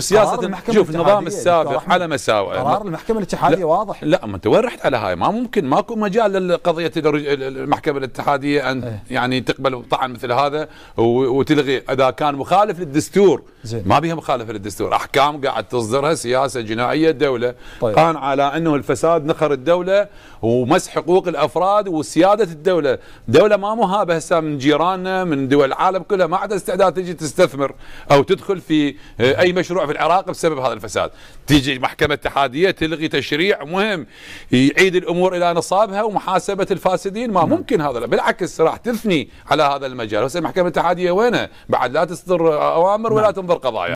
وسياسه المحكمه شوف النظام السابق على مساوئ قرار المحكمه الاتحاديه واضح لا ما انت وين رحت على هاي ما ممكن ماكو مجال لقضيه المحكمه الاتحاديه ان ايه؟ يعني تقبل طعن مثل هذا وتلغي اذا كان مخالف للدستور زين. ما بيها مخالفه للدستور احكام قاعد تصدرها سياسه جنائيه الدوله طيب. قان على انه الفساد نخر الدوله ومس حقوق الافراد وسياده الدوله دوله ما مهابه هسه من جيراننا من دول العالم كلها ما عندها استعداد تجي تستثمر او تدخل في آه، اي مشروع في العراق بسبب هذا الفساد تيجي محكمة اتحادية تلغي تشريع مهم يعيد الأمور إلى نصابها ومحاسبة الفاسدين ما نعم. ممكن هذا بالعكس راح تثني على هذا المجال هسه المحكمة الاتحادية وينها بعد لا تصدر أوامر ولا نعم. تنظر قضايا